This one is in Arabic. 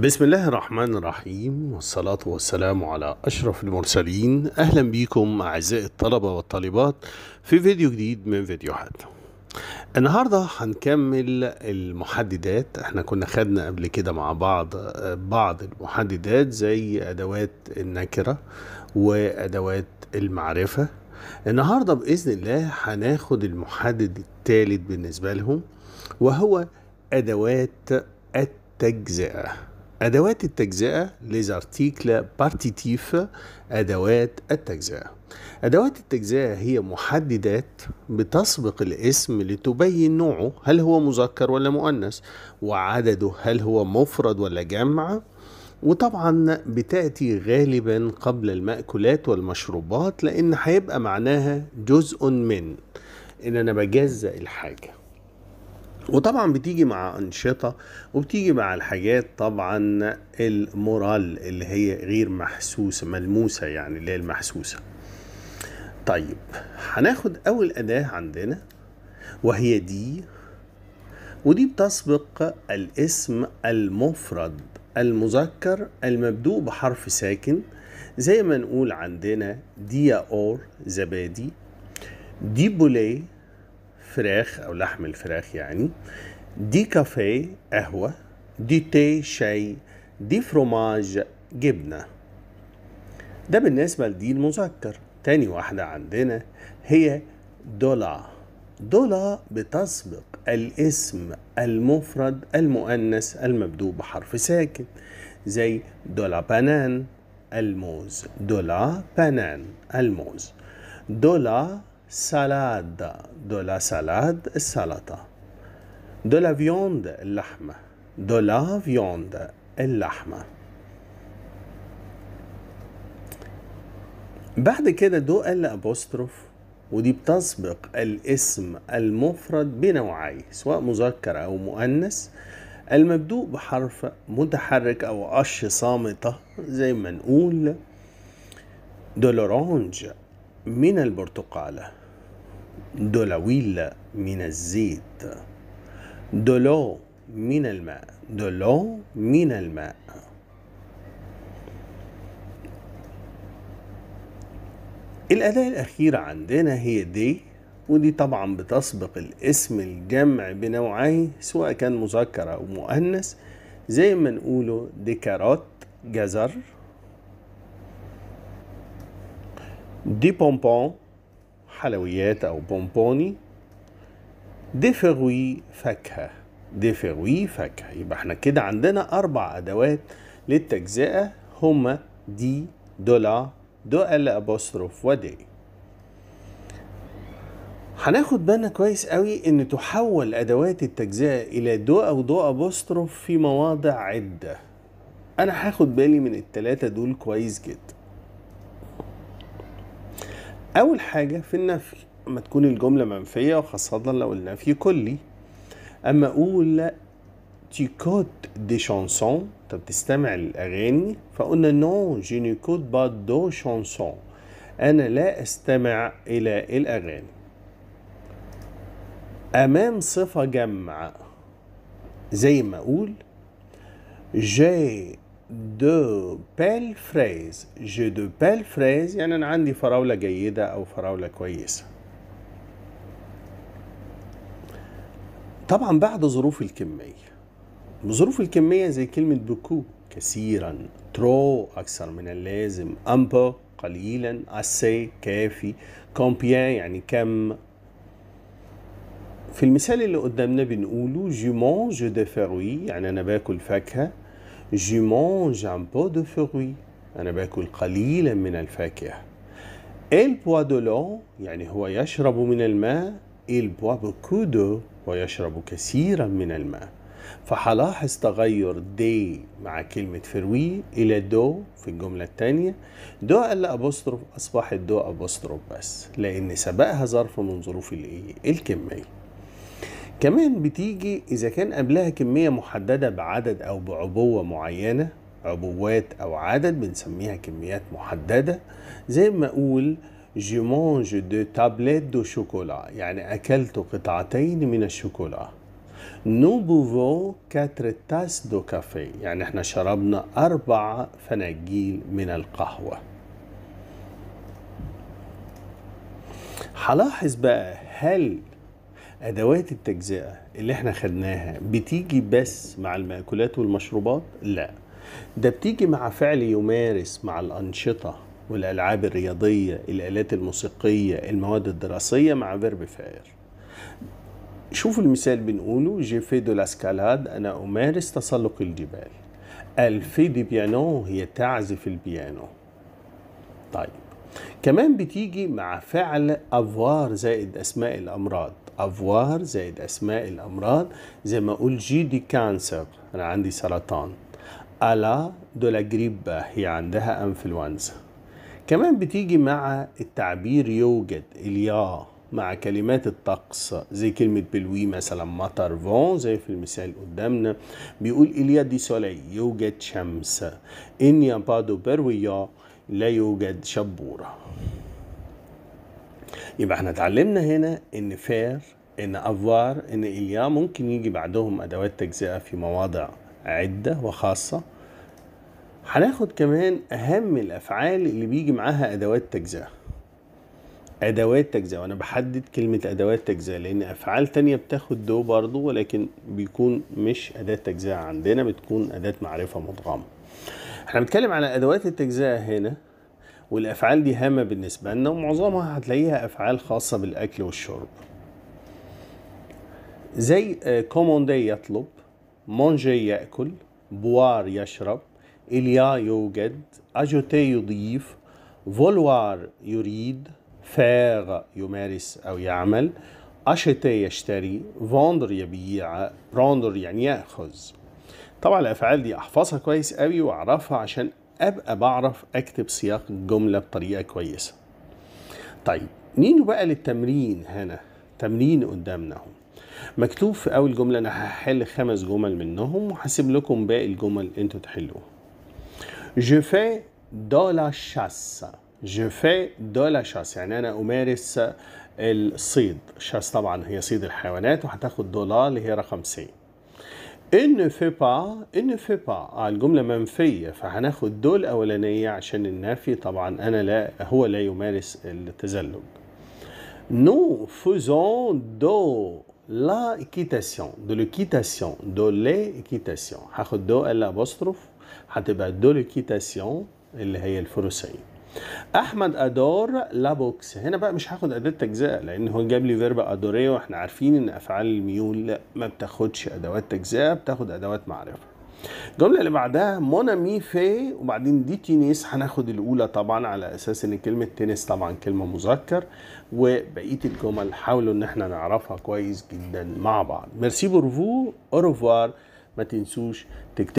بسم الله الرحمن الرحيم والصلاة والسلام على أشرف المرسلين أهلا بكم أعزائي الطلبة والطالبات في فيديو جديد من فيديوهات النهاردة هنكمل المحددات احنا كنا خدنا قبل كده مع بعض بعض المحددات زي أدوات النكرة وأدوات المعرفة النهاردة بإذن الله هناخد المحدد الثالث بالنسبة لهم وهو أدوات التجزئة أدوات التجزئة ليزارتيكلا بارتيتيف أدوات التجزئة أدوات التجزئة هي محددات بتسبق الاسم لتبين نوعه هل هو مذكر ولا مؤنث وعدده هل هو مفرد ولا جمع وطبعا بتأتي غالبا قبل المأكولات والمشروبات لأن هيبقى معناها جزء من إن أنا بجزأ الحاجة وطبعا بتيجي مع أنشطة وبتيجي مع الحاجات طبعا المورال اللي هي غير محسوسة ملموسة يعني اللي هي المحسوسة طيب هناخد أول أداة عندنا وهي دي ودي بتسبق الاسم المفرد المذكر المبدوء بحرف ساكن زي ما نقول عندنا ديا اور زبادي دي بوليه فراخ او لحم الفراخ يعني دي كافيه قهوه دي تي شاي دي فروماج جبنه ده بالنسبه لدي المذكر تاني واحده عندنا هي دولا دولا بتسبق الاسم المفرد المؤنث المبدوء بحرف ساكن زي دولا بانان الموز دولا بانان الموز دولا سالاد دو لا سالاد السلطة دو لا فيوند اللحمة دو لا فيوند اللحمة بعد كده دو ال ابوستروف ودي بتسبق الاسم المفرد بنوعيه سواء مذكر او مؤنث المبدوء بحرف متحرك او قش صامتة زي ما نقول دولورانج من البرتقالة دولاويلا من الزيت دولو من الماء دولو من الماء الأداة الأخيرة عندنا هي دي ودي طبعا بتسبق الاسم الجمع بنوعيه سواء كان مذكر أو مؤنث زي ما نقوله دي كاروت جزر دي بومبون حلويات أو بونبوني ديفروي فاكهة ديفروي فاكهة يبقى احنا كده عندنا أربع أدوات للتجزئة هما دي دولا دو ال أبوستروف ودي هناخد بالنا كويس قوي ان تحول ادوات التجزئه الى دو او دو ابوستروف في مواضع عده انا هاخد بالي من التلاته دول كويس جدا اول حاجه في النفي اما تكون الجمله منفيه وخاصه لو النفي كلي اما اقول تيكوت دي شانسون انت بتستمع للاغاني فقلنا نو ني كوت با دو شانسون انا لا استمع الى الاغاني امام صفه جمع زي ما اقول جي دو بيل فريز جو دو بيل فريز يعني أنا عندي فراولة جيدة أو فراولة كويسة طبعا بعد ظروف الكمية ظروف الكمية زي كلمة بكو كثيرا ترو أكثر من اللازم أمبا قليلا أسي كافي كومبيان يعني كم في المثال اللي قدامنا بنقوله مون جو دي فروي يعني أنا باكل فاكهة Je mange un peu de fruits أنا باكل قليلا من الفاكهة Il boit de l'eau يعني هو يشرب من الماء Il boit beaucoup d'eau يشرب كثيرا من الماء فحلاحظ تغير دي مع كلمة فروي إلى دو في الجملة الثانية دو قال أبوستروف أصبحت دو أبوستروف بس لأن سبقها ظرف من ظروف الإيه الكمية كمان بتيجي إذا كان قبلها كمية محددة بعدد أو بعبوة معينة عبوات أو عدد بنسميها كميات محددة زي ما أقول جيمونج دو deux دو شوكولا يعني أكلت قطعتين من الشوكولا نو بوفو كاتر تاس دو كافي يعني احنا شربنا أربع فناجيل من القهوة هلاحظ بقى هل ادوات التجزئه اللي احنا خدناها بتيجي بس مع المأكولات والمشروبات لا ده بتيجي مع فعل يمارس مع الانشطه والالعاب الرياضيه الالات الموسيقيه المواد الدراسيه مع فيرب فاير شوفوا المثال بنقوله جي في دو لاسكالاد انا امارس تسلق الجبال الفي دي بيانو هي تعزف البيانو طيب كمان بتيجي مع فعل افوار زائد اسماء الامراض افوار زائد اسماء الامراض زي ما اقول جي دي كانسر انا عندي سرطان الا لا جريبا هي عندها انفلونزا كمان بتيجي مع التعبير يوجد اليا مع كلمات الطقس زي كلمة بلوي مثلا مطر فون زي في المثال قدامنا بيقول إليا دي سولي يوجد شمس إن ينبادو برويا لا يوجد شبورة يبقى احنا اتعلمنا هنا ان فير ان افار ان اليا ممكن يجي بعدهم ادوات تجزئه في مواضع عده وخاصه هناخد كمان اهم الافعال اللي بيجي معاها ادوات تجزئه ادوات تجزئه وانا بحدد كلمه ادوات تجزئه لان افعال تانية بتاخد دو برضه ولكن بيكون مش اداه تجزئه عندنا بتكون اداه معرفه مدغمه احنا بنتكلم على ادوات التجزئه هنا والافعال دي هامه بالنسبه لنا ومعظمها هتلاقيها افعال خاصه بالاكل والشرب زي آه، كوموندي يطلب مونجي ياكل بوار يشرب إليا يوجد أجوتي يضيف فولوار يريد فاغ يمارس أو يعمل أشتي يشتري فوندر يبيع روندر يعني يأخذ طبعا الأفعال دي أحفظها كويس قوي وأعرفها عشان ابقى بعرف اكتب سياق الجمله بطريقه كويسه طيب نيجي بقى للتمرين هنا تمرين قدامنا اهو مكتوب في اول جمله انا هحل خمس جمل منهم وهسيب لكم باقي الجمل انتوا تحلوها je fais de la chasse je fais de la chasse يعني انا امارس الصيد شاس طبعا هي صيد الحيوانات وهتاخد دولار اللي هي رقم سين. إن في با إن في با آه الجملة منفية فهناخد دول أولانية عشان النافي طبعا أنا لا هو لا يمارس التزلج نو دو لا de دو لوكيتاسيون دو لي l'équitation هاخد دو الابوستروف هتبقى دو لوكيتاسيون اللي هي الفروسية احمد ادار لابوكس هنا بقى مش هاخد اداه تجزئه لان هو جاب لي فيرب ادوريه واحنا عارفين ان افعال الميول ما بتاخدش ادوات تجزئه بتاخد ادوات معرفه الجملة اللي بعدها مون مي في وبعدين دي تينيس هناخد الأولى طبعا على أساس إن كلمة تنس طبعا كلمة مذكر وبقية الجمل حاولوا إن احنا نعرفها كويس جدا مع بعض ميرسي بورفو أوروفوار ما تنسوش تكتب